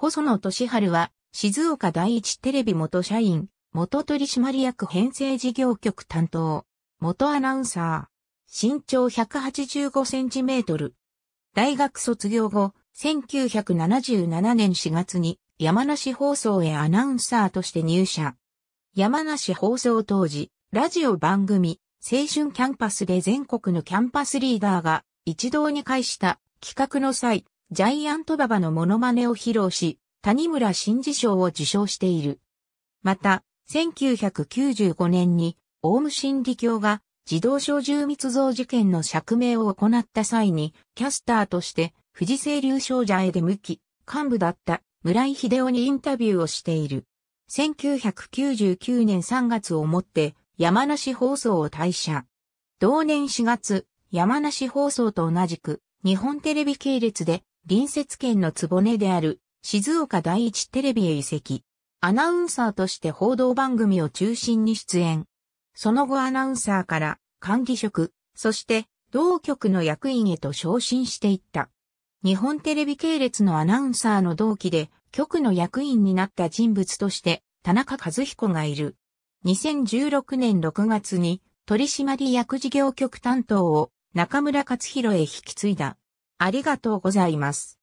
細野俊春は、静岡第一テレビ元社員、元取締役編成事業局担当、元アナウンサー、身長185センチメートル。大学卒業後、1977年4月に山梨放送へアナウンサーとして入社。山梨放送当時、ラジオ番組、青春キャンパスで全国のキャンパスリーダーが一堂に会した企画の際、ジャイアントババのモノマネを披露し、谷村新次賞を受賞している。また、1995年に、オウム真理教が児童小銃密造事件の釈明を行った際に、キャスターとして、富士清流少女へ出向き、幹部だった村井秀夫にインタビューをしている。1999年3月をもって、山梨放送を退社。同年4月、山梨放送と同じく、日本テレビ系列で、隣接県の坪根である静岡第一テレビへ移籍。アナウンサーとして報道番組を中心に出演。その後アナウンサーから管理職、そして同局の役員へと昇進していった。日本テレビ系列のアナウンサーの同期で局の役員になった人物として田中和彦がいる。2016年6月に取締役事業局担当を中村克弘へ引き継いだ。ありがとうございます。